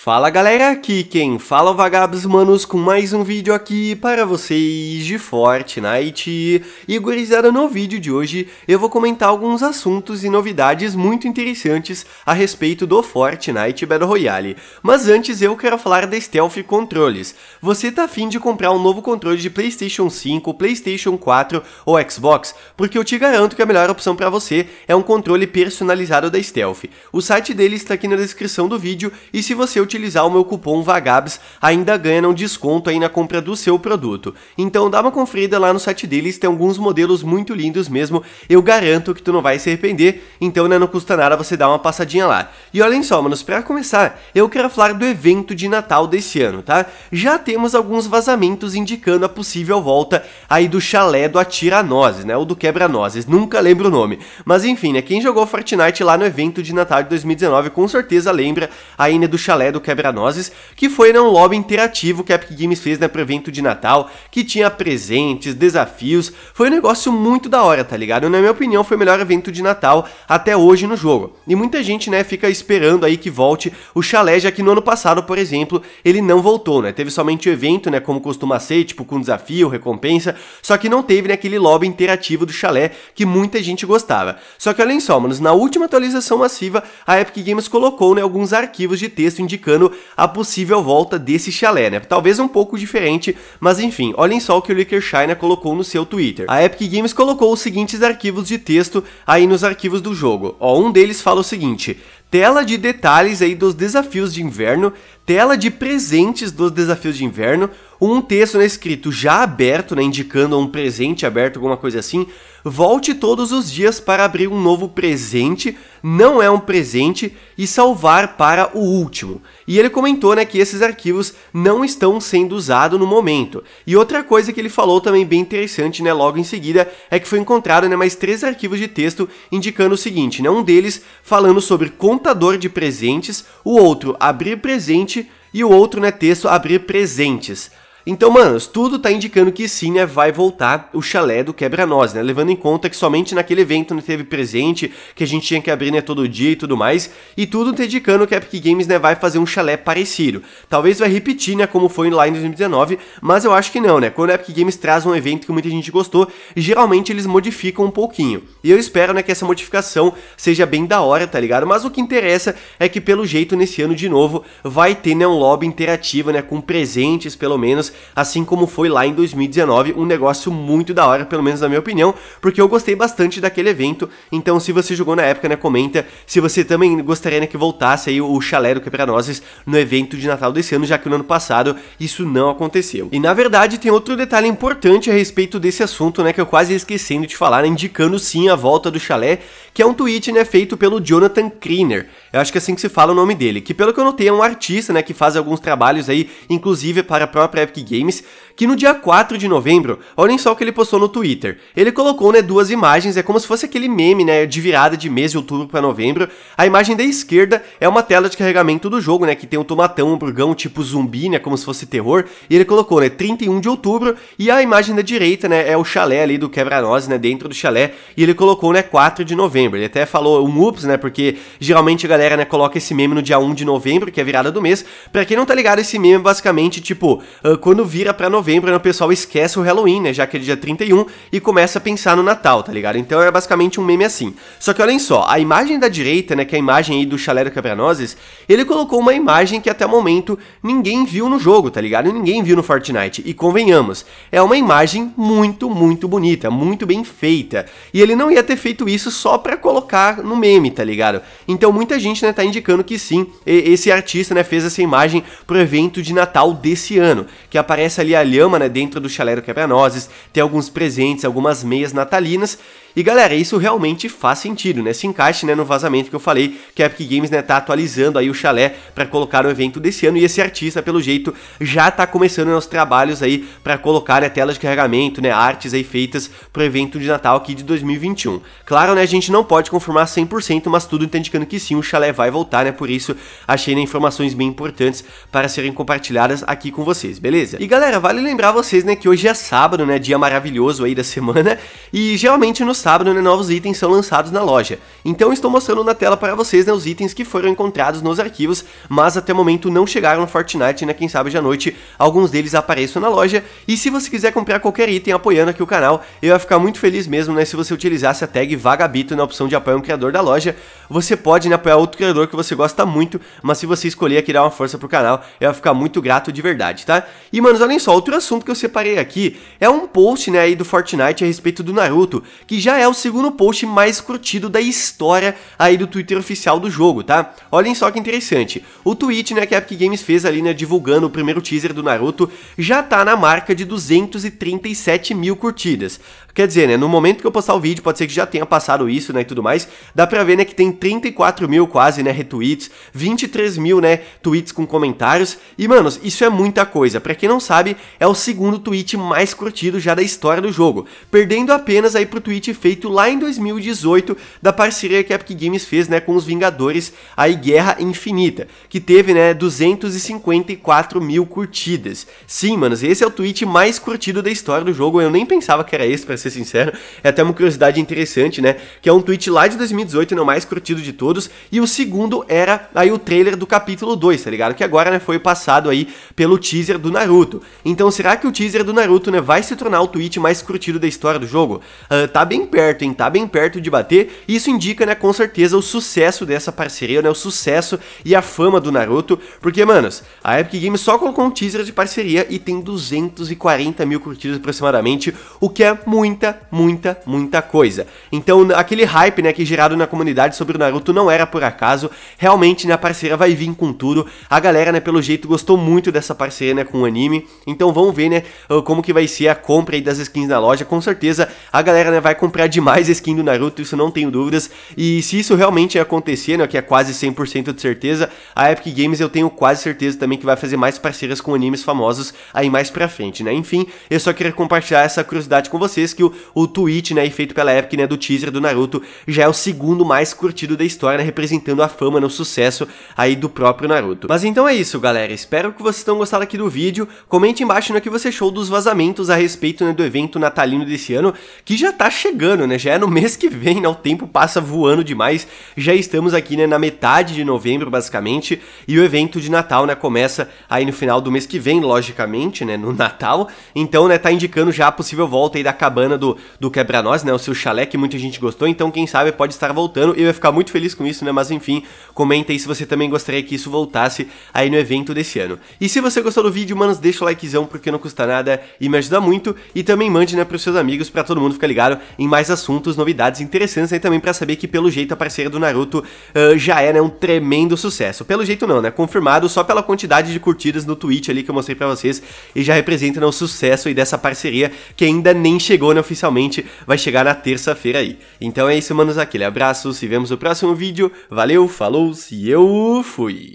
Fala galera, aqui quem fala é Vagabos Manos com mais um vídeo aqui para vocês de Fortnite. E gurizada, no vídeo de hoje eu vou comentar alguns assuntos e novidades muito interessantes a respeito do Fortnite Battle Royale. Mas antes eu quero falar da Stealth Controles. Você tá afim de comprar um novo controle de Playstation 5, Playstation 4 ou Xbox? Porque eu te garanto que a melhor opção para você é um controle personalizado da Stealth. O site deles está aqui na descrição do vídeo e se você utilizar o meu cupom VAGABS, ainda ganha um desconto aí na compra do seu produto. Então dá uma conferida lá no site deles, tem alguns modelos muito lindos mesmo, eu garanto que tu não vai se arrepender, então né, não custa nada você dar uma passadinha lá. E olhem só, manos, para começar, eu quero falar do evento de Natal desse ano, tá? Já temos alguns vazamentos indicando a possível volta aí do chalé do Atiranozes, né, ou do quebra nunca lembro o nome. Mas enfim, né, quem jogou Fortnite lá no evento de Natal de 2019 com certeza lembra ainda né, do chalé do do Quebra-Nozes, que foi né, um lobby interativo que a Epic Games fez né, pro evento de Natal, que tinha presentes, desafios, foi um negócio muito da hora, tá ligado? Na minha opinião, foi o melhor evento de Natal até hoje no jogo. E muita gente, né, fica esperando aí que volte o chalé, já que no ano passado, por exemplo, ele não voltou, né? Teve somente o evento, né, como costuma ser, tipo, com desafio, recompensa, só que não teve, né, aquele lobby interativo do chalé que muita gente gostava. Só que olhem só, manos, na última atualização massiva, a Epic Games colocou, né, alguns arquivos de texto indicando a possível volta desse chalé, né? Talvez um pouco diferente, mas enfim, olhem só o que o Licker China colocou no seu Twitter. A Epic Games colocou os seguintes arquivos de texto aí nos arquivos do jogo. Ó, um deles fala o seguinte: tela de detalhes aí dos desafios de inverno, tela de presentes dos desafios de inverno, um texto né, escrito já aberto, né, indicando um presente aberto, alguma coisa assim. Volte todos os dias para abrir um novo presente, não é um presente, e salvar para o último. E ele comentou né, que esses arquivos não estão sendo usados no momento. E outra coisa que ele falou também bem interessante né, logo em seguida é que foi encontrado né, mais três arquivos de texto indicando o seguinte: né, um deles falando sobre contador de presentes, o outro abrir presente e o outro, né, texto, abrir presentes. Então, manos, tudo tá indicando que sim, né, vai voltar o chalé do quebra-nós, né, levando em conta que somente naquele evento né, teve presente, que a gente tinha que abrir, né, todo dia e tudo mais, e tudo tá indicando que a Epic Games, né, vai fazer um chalé parecido. Talvez vai repetir, né, como foi lá em 2019, mas eu acho que não, né, quando a Epic Games traz um evento que muita gente gostou, geralmente eles modificam um pouquinho. E eu espero, né, que essa modificação seja bem da hora, tá ligado? Mas o que interessa é que, pelo jeito, nesse ano, de novo, vai ter, né, um lobby interativo, né, com presentes, pelo menos, assim como foi lá em 2019, um negócio muito da hora, pelo menos na minha opinião, porque eu gostei bastante daquele evento. Então, se você jogou na época, né, comenta se você também gostaria né, que voltasse aí o chalé do Quebranoses no evento de Natal desse ano, já que no ano passado isso não aconteceu. E na verdade, tem outro detalhe importante a respeito desse assunto, né, que eu quase esquecendo de falar, né, indicando sim a volta do chalé, que é um tweet, né, feito pelo Jonathan Kriner. Eu acho que é assim que se fala o nome dele, que pelo que eu notei é um artista, né, que faz alguns trabalhos aí, inclusive para a própria Epic games que no dia 4 de novembro, olhem só o que ele postou no Twitter. Ele colocou, né, duas imagens, é como se fosse aquele meme, né, de virada de mês de outubro para novembro. A imagem da esquerda é uma tela de carregamento do jogo, né, que tem um tomatão, um burgão tipo zumbi, né, como se fosse terror. E ele colocou, né, 31 de outubro, e a imagem da direita, né, é o chalé ali do quebra-nós, né, dentro do chalé, e ele colocou, né, 4 de novembro. Ele até falou um ups, né, porque geralmente a galera, né, coloca esse meme no dia 1 de novembro, que é a virada do mês. Para quem não tá ligado, esse meme é basicamente tipo, uh, quando vira para novembro, novembro, né, o pessoal esquece o Halloween, né? Já que é dia 31 e começa a pensar no Natal, tá ligado? Então é basicamente um meme assim. Só que olhem só, a imagem da direita, né? Que é a imagem aí do chalé do Quebranoses, ele colocou uma imagem que até o momento ninguém viu no jogo, tá ligado? Ninguém viu no Fortnite. E convenhamos, é uma imagem muito, muito bonita, muito bem feita. E ele não ia ter feito isso só pra colocar no meme, tá ligado? Então muita gente, né, tá indicando que sim, esse artista, né, fez essa imagem pro evento de Natal desse ano, que aparece ali ali ama né, dentro do chalé do Quebra-Nozes, tem alguns presentes, algumas meias natalinas, e galera, isso realmente faz sentido, né? Se encaixe né, no vazamento que eu falei que a Epic Games né, tá atualizando aí o chalé para colocar o evento desse ano. E esse artista, pelo jeito, já tá começando os trabalhos aí para colocar né, telas de carregamento, né? Artes aí feitas pro evento de Natal aqui de 2021. Claro, né? A gente não pode confirmar 100%, mas tudo tá indicando que sim, o chalé vai voltar, né? Por isso, achei né, informações bem importantes para serem compartilhadas aqui com vocês, beleza? E galera, vale lembrar vocês, né? Que hoje é sábado, né? Dia maravilhoso aí da semana. E geralmente no sábado né, novos itens são lançados na loja, então estou mostrando na tela para vocês né, os itens que foram encontrados nos arquivos, mas até o momento não chegaram no Fortnite, né, quem sabe de à noite alguns deles apareçam na loja, e se você quiser comprar qualquer item apoiando aqui o canal, eu ia ficar muito feliz mesmo né, se você utilizasse a tag Vagabito na opção de apoiar um criador da loja, você pode né, apoiar outro criador que você gosta muito, mas se você escolher aqui dar uma força pro canal, eu ia ficar muito grato de verdade, tá? E manos, olhem só, outro assunto que eu separei aqui é um post né, aí do Fortnite a respeito do Naruto, que já já é o segundo post mais curtido da história aí do Twitter oficial do jogo, tá? Olhem só que interessante, o tweet né, que a Epic Games fez ali, né, divulgando o primeiro teaser do Naruto, já tá na marca de 237 mil curtidas. Quer dizer, né, no momento que eu postar o vídeo, pode ser que já tenha passado isso, né, e tudo mais. Dá pra ver, né, que tem 34 mil quase, né, retweets, 23 mil, né, tweets com comentários. E, manos, isso é muita coisa. Pra quem não sabe, é o segundo tweet mais curtido já da história do jogo, perdendo apenas aí pro tweet feito lá em 2018 da parceria que a Epic Games fez, né, com os Vingadores, aí Guerra Infinita, que teve, né, 254 mil curtidas. Sim, manos, esse é o tweet mais curtido da história do jogo, eu nem pensava que era esse pra ser ser sincero. É até uma curiosidade interessante, né? Que é um tweet lá de 2018, não mais curtido de todos. E o segundo era aí o trailer do capítulo 2, tá ligado? Que agora, né, foi passado aí pelo teaser do Naruto. Então, será que o teaser do Naruto, né, vai se tornar o tweet mais curtido da história do jogo? Uh, tá bem perto, hein? Tá bem perto de bater. E isso indica, né, com certeza, o sucesso dessa parceria, né? O sucesso e a fama do Naruto. Porque, manos, a Epic Games só colocou um teaser de parceria e tem 240 mil curtidas aproximadamente, o que é muito muita, muita, muita coisa. Então, aquele hype, né, que é gerado na comunidade sobre o Naruto não era por acaso. Realmente, né, a parceria vai vir com tudo. A galera, né, pelo jeito gostou muito dessa parceria, né, com o anime. Então, vamos ver, né, ah, como que vai ser a compra aí das skins na loja. Com certeza, a galera, né, vai comprar demais a skin do Naruto, isso não tenho dúvidas. E se isso realmente acontecer, né, que é quase 100% de certeza, a Epic Games eu tenho quase certeza também que vai fazer mais parcerias com animes famosos aí mais pra frente, né. Enfim, eu só queria compartilhar essa curiosidade com vocês que o, o tweet, né, feito pela Epic, né, do teaser do Naruto, já é o segundo mais curtido da história, né, representando a fama, no né, o sucesso aí do próprio Naruto. Mas então é isso, galera. Espero que vocês tenham gostado aqui do vídeo. Comente embaixo né, que você achou dos vazamentos a respeito né, do evento natalino desse ano, que já tá chegando, né? Já é no mês que vem, né? O tempo passa voando demais. Já estamos aqui né, na metade de novembro, basicamente, e o evento de Natal né, começa aí no final do mês que vem, logicamente, né? No Natal. Então, né, tá indicando já a possível volta aí da cabana bacana do, do Quebra-Nós, né? O seu chalé que muita gente gostou, então quem sabe pode estar voltando e eu ia ficar muito feliz com isso, né? Mas enfim, comenta aí se você também gostaria que isso voltasse aí no evento desse ano. E se você gostou do vídeo, manos, deixa o likezão porque não custa nada e me ajuda muito. E também mande, né, pros seus amigos, para todo mundo ficar ligado em mais assuntos, novidades interessantes aí né? também para saber que pelo jeito a parceira do Naruto uh, já é, né, um tremendo sucesso. Pelo jeito não, né? Confirmado só pela quantidade de curtidas no Twitch ali que eu mostrei para vocês e já representa né, o sucesso aí dessa parceria que ainda nem chegou, né? semana oficialmente vai chegar na terça-feira aí. Então é isso, manos. Aquele abraço, se vemos no próximo vídeo. Valeu, falou, se eu fui!